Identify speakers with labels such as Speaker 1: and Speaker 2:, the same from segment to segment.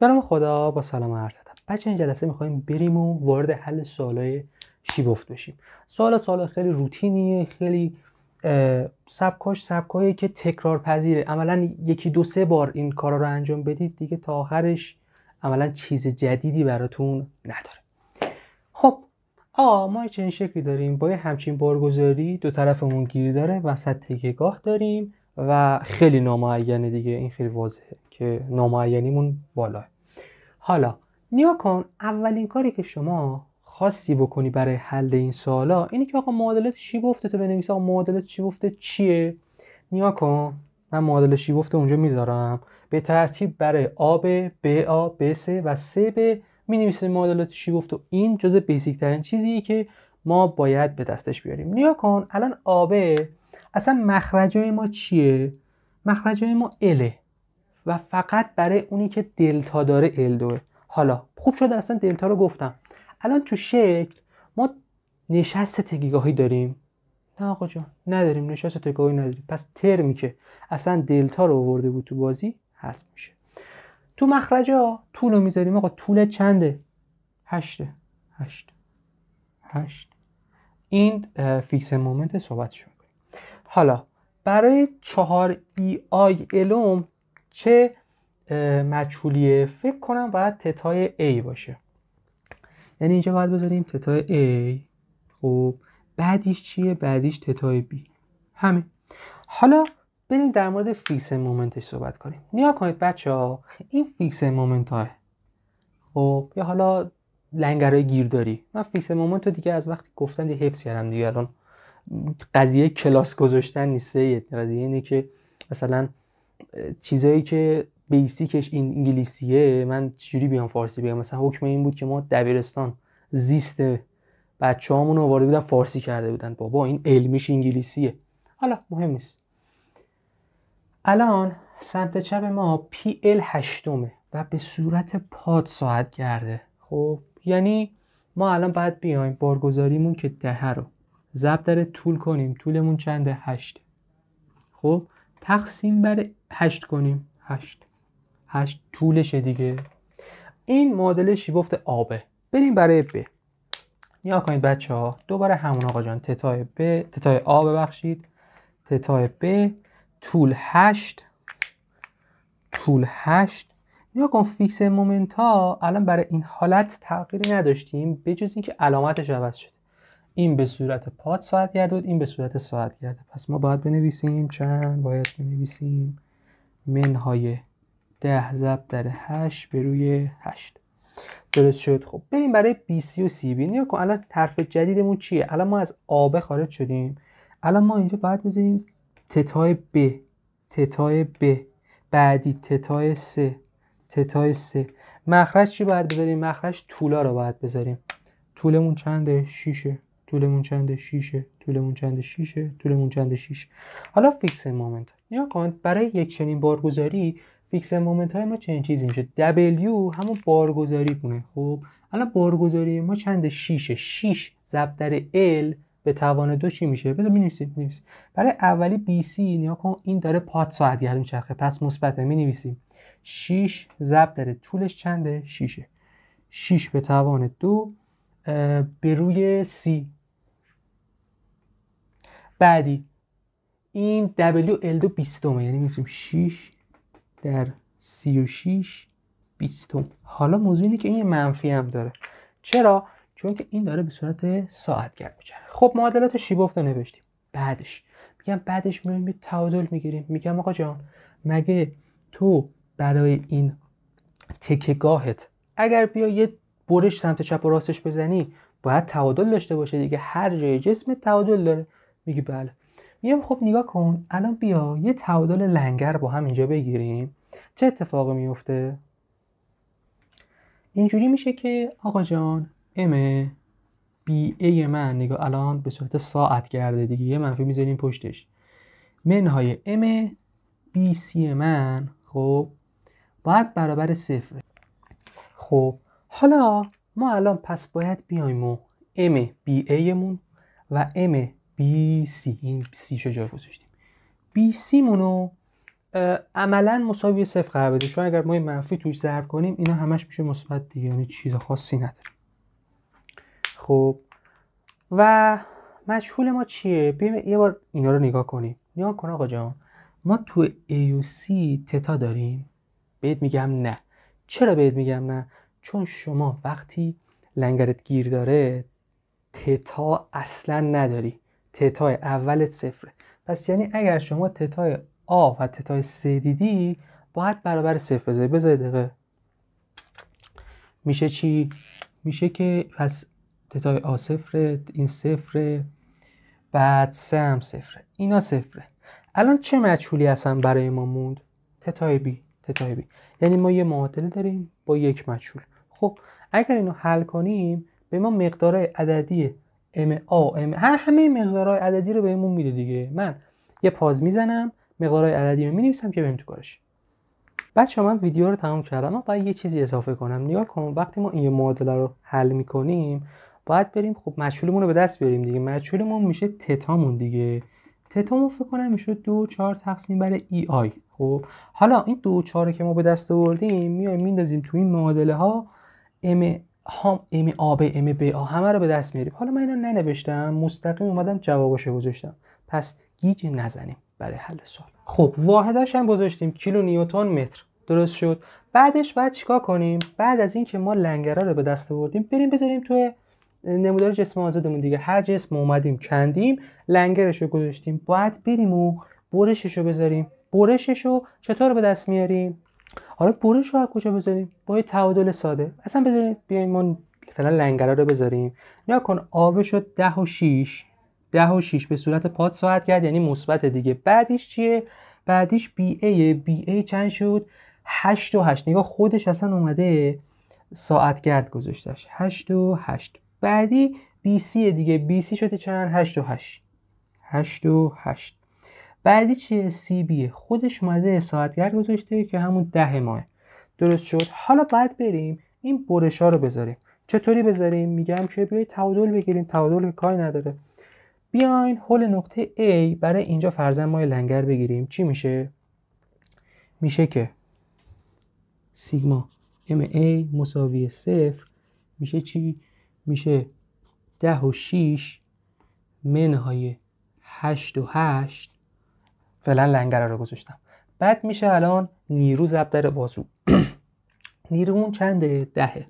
Speaker 1: به خدا با سلام عرض دادم بچه این جلسه میخوایم بریم و وارد حل سوالای شیبفت بشیم سوال سوال خیلی روتینیه خیلی سبکاش سبکایی که تکرار پذیره عملا یکی دو سه بار این کارا رو انجام بدید دیگه تا آخرش عملا چیز جدیدی براتون نداره خب آ ما چنین شکلی داریم با همچین بارگذاری دو طرفمون گیری داره وسط تکیگاه داریم و خیلی نامعینه دیگه این خیلی واضحه که نامعینیمون بالاه حالا نیا کن اولین کاری که شما خاصی بکنی برای حل این سوالا اینه که آقا معادلات چی گفته تو بنویسی آقا معادلات چی گفته چیه نیا کن من معادله چی گفته اونجا میذارم به ترتیب برای آب ب آ ب س و س به می معادله معادلات چی گفته این جز بیسیک ترین چیزیه که ما باید به دستش بیاریم نیا کن الان آبه اصلا مخرجای ما چیه مخرجای ما اله و فقط برای اونی که دلتا داره ال حالا خوب شد اصلا دلتا رو گفتم الان تو شکل ما نشست تگیگاهی داریم نه آقا جان نداریم نشست تگیگاهی نداریم پس ترمی که اصلا دلتا رو آورده بود تو بازی هست میشه تو مخرج ها طول رو میذاریم آقا طول چنده هشته هشت هشت این فیکس مومنت صحبت شد حالا برای چهار ای آی الوم چه مجهولیه فکر کنم باید تتای A باشه یعنی اینجا باید بذاریم تتای A خب بعدیش چیه؟ بعدیش تتای B همین حالا بریم در مورد فیکس مومنتش صحبت کنیم نیا کنید بچه ها این فیکس مومنت های خب یا حالا لنگرهای گیرداری من فیکس مومنت رو دیگه از وقتی گفتم دیگه حفظ کردم دیگه الان قضیه کلاس گذاشتن نیست قضیه اینه که مثلا چیزایی که بیسیکش این انگلیسیه من چجوری بیام فارسی بگم مثلا حکم این بود که ما دبیرستان زیست بچه رو آورده بودن فارسی کرده بودن بابا این علمیش انگلیسیه حالا مهم نیست الان سمت چپ ما پی ال هشتمه و به صورت پاد ساعت کرده خب یعنی ما الان باید بیایم بارگذاریمون که ده رو ضرب طول کنیم طولمون چنده هشته خب تقسیم بر 8 کنیم 8 8 طولشه دیگه این معادله شیبفت آبه بریم برای ب نیا کنید بچه ها دوباره همون آقا جان تتای ب تتای آ ببخشید تتای ب طول 8 طول 8 یا کن فیکس مومنت ها الان برای این حالت تغییری نداشتیم بجز اینکه علامتش عوض شده این به صورت پاد ساعت بود، این به صورت ساعت گرده پس ما باید بنویسیم چند باید بنویسیم منهای ده ضرب در 8 به روی 8 درست شد خب بریم برای بی سی و سی بی نیا کن الان طرف جدیدمون چیه الان ما از آبه خارج شدیم الان ما اینجا باید بزنیم تتای ب تتای ب بعدی تتای سه تتای سه مخرج چی باید بذاریم مخرج طولا رو باید بذاریم طولمون چنده شیشه طولمون چنده 6 طولمون چنده 6 طولمون چنده 6 حالا فیکس مومنت نیا برای یک چنین بارگذاری فیکس مومنت های ما چنین چیزی میشه W همون بارگذاری کنه خب الان بارگذاری ما چند 6 6 ضرب در L به توان دو چی میشه بذار می‌نویسیم می‌نویسیم برای اولی BC نیا این داره پاد پات ساعتگردی چرخه پس مثبت می‌نویسیم 6 ضرب در طولش چنده 6 6 به توان دو به روی C بعدی این WL2 بیستومه یعنی میگیم 6 در 36 بیستوم حالا موضوع اینه که این یه منفی هم داره چرا چون که این داره به صورت گرد میچرخه خب معادلات شیبوفت رو نوشتیم بعدش میگم بعدش میایم تعادل میگیریم میگم آقا جان مگه تو برای این تکهگاهت اگر بیا یه برش سمت چپ و راستش بزنی باید تعادل داشته باشه دیگه هر جای جسم تعادل داره میگی بله میگم خب نگاه کن الان بیا یه تعادل لنگر با هم اینجا بگیریم چه اتفاقی میفته اینجوری میشه که آقا جان ام بی ای من نگاه الان به صورت ساعت کرده دیگه یه منفی میذاریم پشتش منهای ام بی سی من خب باید برابر صفر. خب حالا ما الان پس باید بیایم و ام بی ایمون و ام سی، این سی چه جای گذاشتیم BC مونو عملا مساوی صفر قرار بده چون اگر ما منفی توش ضرب کنیم اینا همش میشه مثبت دیگه یعنی چیز خاصی نداره خب و مجهول ما چیه بیم یه بار اینا رو نگاه کنیم نگاه کن آقا جان ما تو A سی تتا داریم بهت میگم نه چرا بهت میگم نه چون شما وقتی لنگرت گیر داره تتا اصلا نداری تتای اولت صفره پس یعنی اگر شما تتای آ و تتای سه دیدی باید برابر صفر بذاری بذاری دقیقه میشه چی؟ میشه که پس تتای آ صفره این صفره بعد سه هم صفره اینا صفره الان چه مجهولی هستن برای ما موند؟ تتای بی تتای بی یعنی ما یه معادله داریم با یک مجهول خب اگر اینو حل کنیم به ما مقدار عددی ام او ام همه مقدارهای عددی رو بهمون میده دیگه من یه پاز میزنم مقدارهای عددی رو مینویسم که بریم تو کارش بچه من ویدیو رو تمام کردم من باید یه چیزی اضافه کنم نگاه کن وقتی ما این معادله رو حل میکنیم باید بریم خب مجهولمون رو به دست بیاریم دیگه مجهولمون میشه تتامون دیگه تتامون فکر کنم میشه دو چهار تقسیم بر ای آی خب حالا این دو چهار که ما به دست آوردیم میایم میندازیم تو این معادله ها ام هم ام آ به ام ب آ همه رو به دست میاریم حالا من اینو ننوشتم مستقیم اومدم رو گذاشتم پس گیج نزنیم برای حل سوال خب واحداش هم گذاشتیم کیلو نیوتن متر درست شد بعدش باید چیکار کنیم بعد از اینکه ما لنگرا رو به دست آوردیم بریم بذاریم توی نمودار جسم آزادمون دیگه هر جسم اومدیم کندیم لنگرش رو گذاشتیم بعد بریم و برشش رو بذاریم برشش چطور به دست میاریم حالا آره، برش رو از کجا بذاریم با یه تعادل ساده اصلا بذارید بیایم ما فعلا لنگره رو بذاریم نیا کن آب شد 10 و 6 10 و 6 به صورت پاد ساعت کرد یعنی مثبت دیگه بعدش چیه بعدیش بی ای بی ای چند شد 8 و 8 نگاه خودش اصلا اومده ساعت گرد گذاشتش 8 و 8 بعدی بی سی دیگه بی سی شده چند 8 و 8 8 و 8 بعدی چیه سی بی خودش اومده ساعتگر گذاشته که همون ده ماه درست شد حالا باید بریم این برش ها رو بذاریم چطوری بذاریم میگم که بیاید تعادل بگیریم تعادل که کاری نداره بیاین حل نقطه A برای اینجا فرزن مای لنگر بگیریم چی میشه میشه که سیگما MA مساوی صفر میشه چی میشه ده و شیش منهای هشت و هشت فعلا لنگره رو گذاشتم بعد میشه الان نیرو ضرب در بازو نیرو اون چنده دهه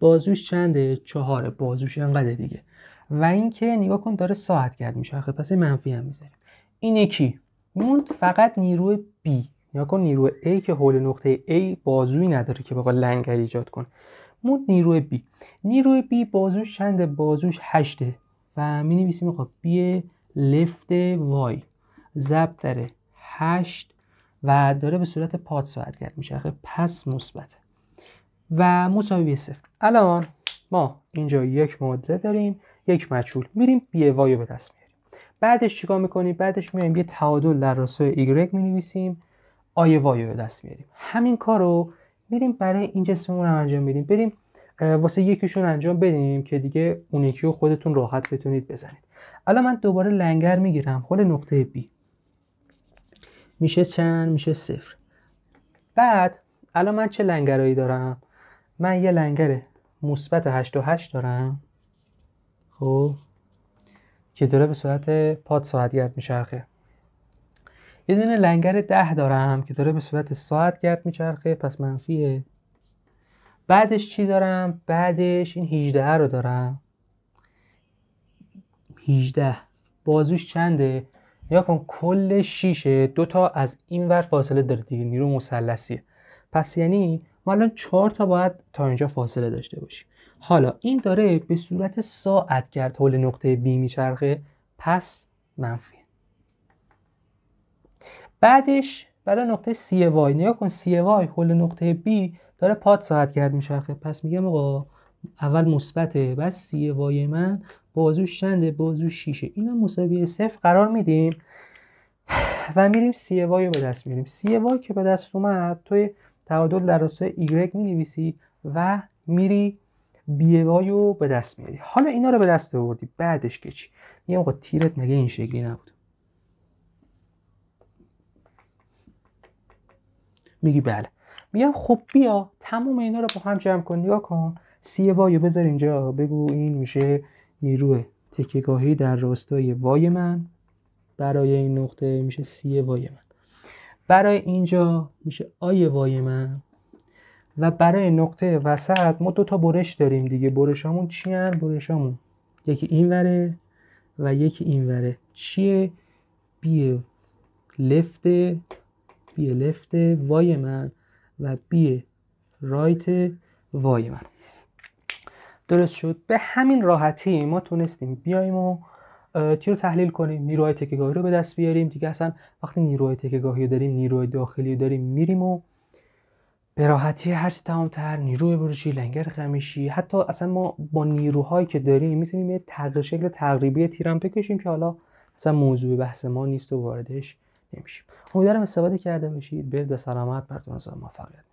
Speaker 1: بازوش چنده چهاره بازوش انقدر دیگه و اینکه نگاه کن داره ساعت کرد میچرخه پس منفی هم میذاریم این یکی موند فقط نیرو B نگاه کن نیرو A که حول نقطه A بازوی نداره که بخواد لنگر ایجاد کن موند نیروی B نیروی B بازوش چنده بازوش هشته و می نویسیم خب B لفت Y. ضرب داره 8 و داره به صورت پاد ساعت میشه میچرخه پس مثبت و مساوی صفر الان ما اینجا یک معادله داریم یک مجهول میریم بی وایو به دست میاریم بعدش چیکار میکنیم بعدش میایم یه تعادل در راستای ایگرگ مینویسیم آی وایو به دست میاریم همین کارو میریم برای این جسممون هم انجام میدیم بریم واسه یکیشون انجام بدیم که دیگه اون یکی رو خودتون راحت بتونید بزنید الان من دوباره لنگر میگیرم خود نقطه B میشه چند میشه صفر بعد الان من چه لنگرایی دارم من یه لنگر مثبت 88 دارم خب که داره به صورت پاد گرد میچرخه یه دونه لنگر 10 دارم که داره به صورت ساعت گرد میچرخه پس منفیه بعدش چی دارم بعدش این 18 رو دارم 18 بازوش چنده یا کن کل شیشه تا از این ور فاصله داره دیگه نیرو مثلثیه پس یعنی ما الان چهار تا باید تا اینجا فاصله داشته باشیم حالا این داره به صورت ساعت کرد حول نقطه B میچرخه پس منفی بعدش برای نقطه سی وای نیا کن سی وای حول نقطه B داره پاد ساعت کرد میچرخه پس میگم آقا اول مثبته بعد سی وای من بازو شنده بازو شیشه اینا مساوی صفر قرار میدیم و میریم سی وای رو به دست میاریم سی وای که به دست اومد توی تعادل در راستای ایگرگ مینویسی و میری بی وای رو به دست میاری حالا اینا رو به دست آوردی بعدش که چی میگم خب تیرت مگه این شکلی نبود میگی بله میگم خب بیا تمام اینا رو با هم جمع کن نگاه کن سی وای رو بذار اینجا بگو این میشه نیروه تکیگاهی در راستای وای من برای این نقطه میشه سی وای من برای اینجا میشه آی وای من و برای نقطه وسط ما دو تا برش داریم دیگه برشامون چی هن؟ برشامون یکی این وره و یکی این وره چیه؟ بی لفت بی لفت وای من و بی رایت وای من درست شد به همین راحتی ما تونستیم بیایم و چی رو تحلیل کنیم نیروهای تکگاهی رو به دست بیاریم دیگه اصلا وقتی نیروهای تکگاهی رو داریم نیروهای داخلی رو داریم میریم و به راحتی تمام تمامتر نیروی بروشی لنگر خمیشی حتی اصلا ما با نیروهایی که داریم میتونیم یه تغییر شکل تقریبی تیرم بکشیم که حالا اصلا موضوع بحث ما نیست و واردش نمیشیم امیدوارم استفاده کرده باشید به سلامت براتون موفقیت